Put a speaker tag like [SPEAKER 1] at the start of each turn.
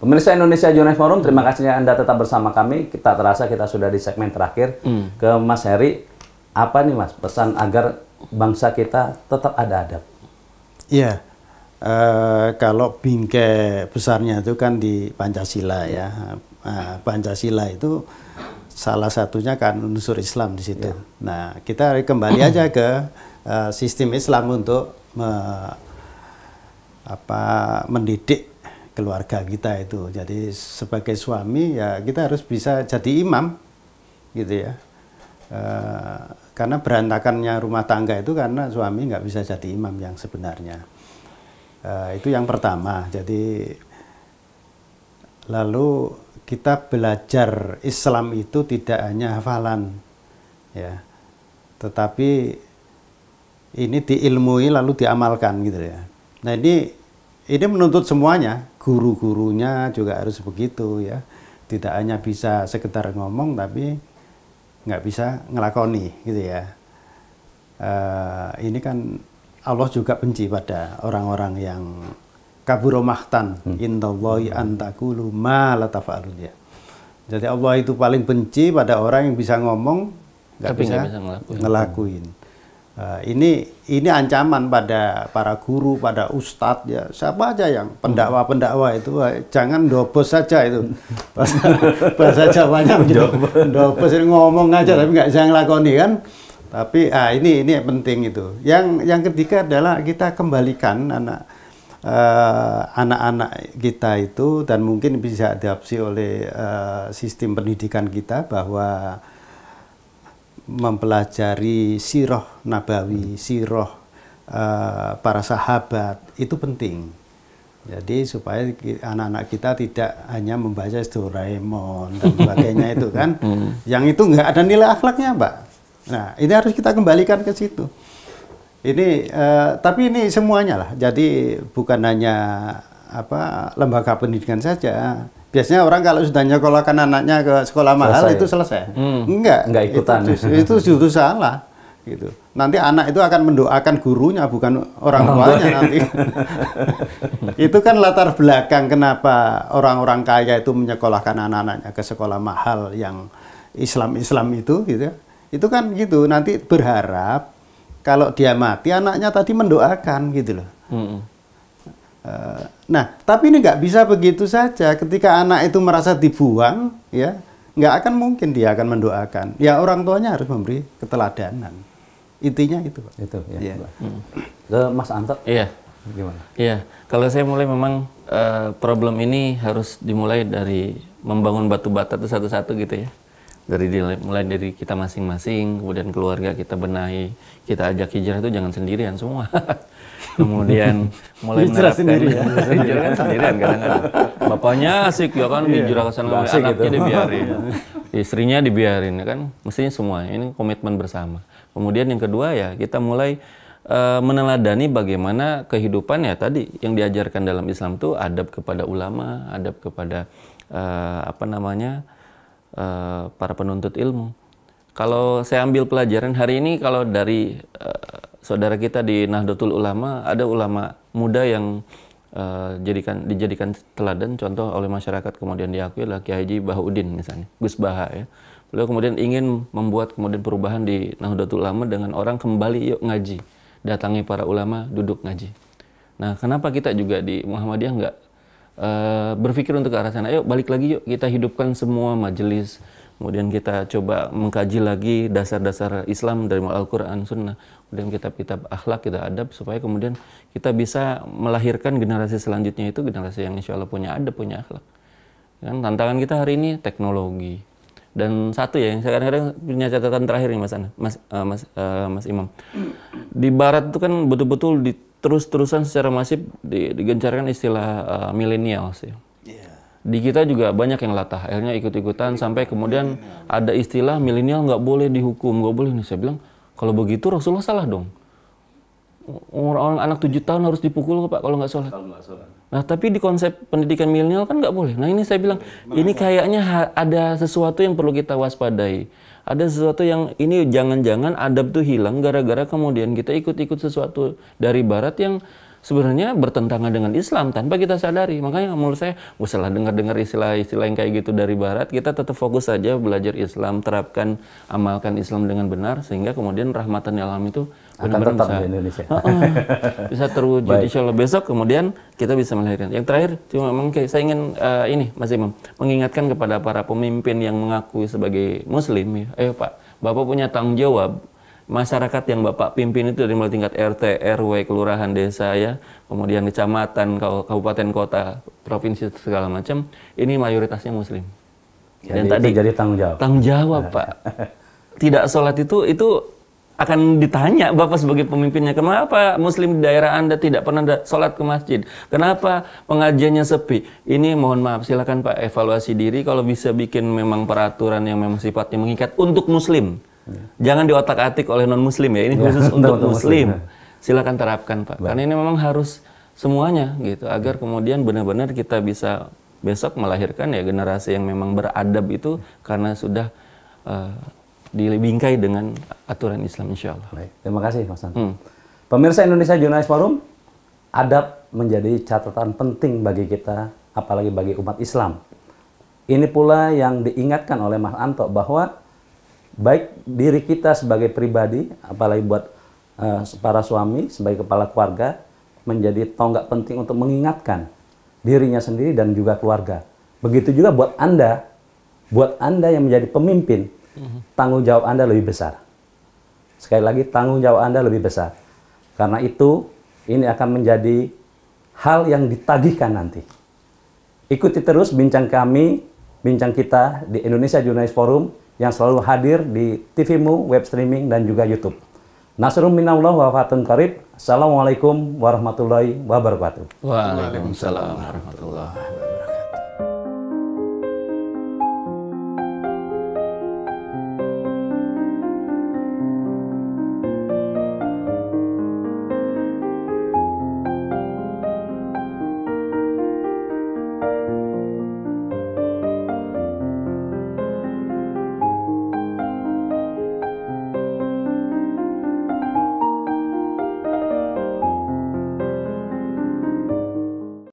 [SPEAKER 1] Pemirsa Indonesia Jurnalis Forum, terima kasih Anda tetap bersama kami. Kita terasa kita sudah di segmen terakhir hmm. ke Mas Heri. Apa nih Mas pesan agar bangsa kita tetap ada adab? Iya, uh, kalau
[SPEAKER 2] bingkai besarnya itu kan di Pancasila ya. Uh, Pancasila itu salah satunya kan unsur Islam di situ. Ya. Nah, kita kembali aja ke uh, sistem Islam untuk me, apa, mendidik keluarga kita itu. Jadi sebagai suami ya kita harus bisa jadi imam gitu ya. E, karena berantakannya rumah tangga itu karena suami nggak bisa jadi imam yang sebenarnya. E, itu yang pertama. Jadi lalu kita belajar Islam itu tidak hanya hafalan ya. Tetapi ini diilmui lalu diamalkan gitu ya. Nah ini ini menuntut semuanya, guru-gurunya juga harus begitu ya. Tidak hanya bisa sekedar ngomong tapi nggak bisa ngelakoni gitu ya. E, ini kan Allah juga benci pada orang-orang yang kaburomahtan. Hmm. Indallahi hmm. antakulu ma latafa'alun ya. Jadi Allah itu paling benci pada orang yang bisa ngomong nggak bisa, bisa ngelakuin. ngelakuin. Eh, ini ini ancaman pada para guru, pada ustadz ya siapa aja yang pendakwa-pendakwa itu eh, jangan dobos saja itu bahasa, Jawanya begitu dobos ngomong aja tapi nggak saya ngelakoni kan tapi ah ini ini penting itu yang yang ketiga adalah kita kembalikan anak eh, anak-anak anak kita itu dan mungkin bisa diadopsi oleh eh, sistem pendidikan kita bahwa mempelajari siroh nabawi, siroh uh, para sahabat itu penting. Jadi supaya anak-anak kita tidak hanya membaca Doraemon dan sebagainya itu kan, hmm. yang itu nggak ada nilai akhlaknya, Mbak. Nah, ini harus kita kembalikan ke situ. Ini, uh, tapi ini semuanya lah. Jadi bukan hanya apa lembaga pendidikan saja, biasanya orang kalau sudah nyekolahkan anaknya ke sekolah mahal selesai. itu selesai. Hmm. Enggak. Enggak ikutan. Itu, itu justru salah. Gitu. Nanti anak itu akan mendoakan gurunya bukan orang tuanya nanti. itu kan latar belakang kenapa orang-orang kaya itu menyekolahkan anak-anaknya ke sekolah mahal yang Islam-Islam itu gitu. Ya. Itu kan gitu nanti berharap kalau dia mati anaknya tadi mendoakan gitu loh. Hmm. Eh, nah, tapi ini nggak bisa begitu saja. Ketika anak itu merasa dibuang, ya nggak akan mungkin dia akan mendoakan. Ya orang tuanya harus memberi keteladanan. Intinya itu.
[SPEAKER 1] Pak. Itu ya. ya.
[SPEAKER 3] Hmm. Mas Anto. Iya. Gimana? Iya. Kalau saya mulai memang uh, problem ini harus dimulai dari membangun batu bata itu satu-satu gitu ya. Dari mulai dari kita masing-masing, kemudian keluarga kita benahi, kita ajak hijrah itu jangan sendirian semua. kemudian mulai menerapkan sendiri ya. hijrah kan sendirian kadang-kadang. Bapaknya asik ya kan iya. hijrah ke sana anaknya gitu. dibiarin. Istrinya dibiarin ya kan. Mestinya semua ini komitmen bersama. Kemudian yang kedua ya kita mulai uh, meneladani bagaimana kehidupan ya tadi yang diajarkan dalam Islam itu adab kepada ulama, adab kepada uh, apa namanya? Uh, para penuntut ilmu. Kalau saya ambil pelajaran hari ini kalau dari uh, saudara kita di Nahdlatul Ulama ada ulama muda yang uh, jadikan dijadikan teladan contoh oleh masyarakat kemudian diakui lah Kiai Haji Bahauddin misalnya Gus Baha ya beliau kemudian ingin membuat kemudian perubahan di Nahdlatul Ulama dengan orang kembali yuk ngaji datangi para ulama duduk ngaji nah kenapa kita juga di Muhammadiyah nggak uh, berpikir untuk ke arah sana Yuk balik lagi yuk kita hidupkan semua majelis kemudian kita coba mengkaji lagi dasar-dasar Islam dari Al-Quran, Sunnah, kemudian kitab-kitab akhlak, kita adab, supaya kemudian kita bisa melahirkan generasi selanjutnya itu generasi yang insya Allah punya adab, punya akhlak. Kan, tantangan kita hari ini teknologi. Dan satu ya, yang saya kadang-kadang punya catatan terakhir nih Mas Ana, Mas, uh, Mas, uh, Mas Imam. Di Barat itu kan betul-betul terus-terusan secara masif digencarkan istilah uh, milenial sih. Ya di kita juga banyak yang latah akhirnya ikut-ikutan sampai kemudian ada istilah milenial nggak boleh dihukum nggak boleh nih saya bilang kalau begitu Rasulullah salah dong orang orang anak tujuh tahun harus dipukul pak kalau nggak sholat nah tapi di konsep pendidikan milenial kan nggak boleh nah ini saya bilang ini kayaknya ada sesuatu yang perlu kita waspadai ada sesuatu yang ini jangan-jangan adab tuh hilang gara-gara kemudian kita ikut-ikut sesuatu dari barat yang sebenarnya bertentangan dengan Islam tanpa kita sadari. Makanya menurut saya, usahlah dengar-dengar istilah-istilah yang kayak gitu dari Barat, kita tetap fokus saja belajar Islam, terapkan, amalkan Islam dengan benar, sehingga kemudian rahmatan alam itu benar-benar bisa, di Indonesia. Uh -uh, bisa terwujud. Insya Allah besok kemudian kita bisa melahirkan. Yang terakhir, cuma mungkin saya ingin uh, ini, Mas Imam, mengingatkan kepada para pemimpin yang mengakui sebagai Muslim, ya, ayo Pak, Bapak punya tanggung jawab masyarakat yang Bapak pimpin itu dari mulai tingkat RT, RW, kelurahan, desa ya, kemudian kecamatan, kabupaten, kota, provinsi segala macam, ini mayoritasnya muslim. Jadi Dan tadi jadi tanggung jawab. Tanggung jawab, Pak. Tidak sholat itu itu akan ditanya Bapak sebagai pemimpinnya, kenapa muslim di daerah Anda tidak pernah sholat ke masjid? Kenapa pengajiannya sepi? Ini mohon maaf, silakan Pak evaluasi diri kalau bisa bikin memang peraturan yang memang sifatnya mengikat untuk muslim Jangan diotak-atik oleh non-muslim ya, ini iya. khusus untuk muslim. Iya. Silakan terapkan Pak, karena ini memang harus semuanya gitu, agar kemudian benar-benar kita bisa besok melahirkan ya generasi yang memang beradab itu karena sudah uh, eh, dibingkai dengan aturan Islam insya Allah. Baik. Terima kasih Mas San. Hmm. Pemirsa Indonesia Jurnalis Forum, adab menjadi catatan penting
[SPEAKER 1] bagi kita, apalagi bagi umat Islam. Ini pula yang diingatkan oleh Mas Anto bahwa baik diri kita sebagai pribadi, apalagi buat uh, para suami sebagai kepala keluarga, menjadi tonggak penting untuk mengingatkan dirinya sendiri dan juga keluarga. Begitu juga buat Anda, buat Anda yang menjadi pemimpin, mhm. tanggung jawab Anda lebih besar. Sekali lagi, tanggung jawab Anda lebih besar. Karena itu, ini akan menjadi hal yang ditagihkan nanti. Ikuti terus bincang kami bincang kita di Indonesia Jurnalis Forum yang selalu hadir di TVMU, web streaming, dan juga Youtube. Nasrum minallah wa fatun karib. Assalamualaikum warahmatullahi wabarakatuh. Waalaikumsalam
[SPEAKER 3] warahmatullahi wabarakatuh.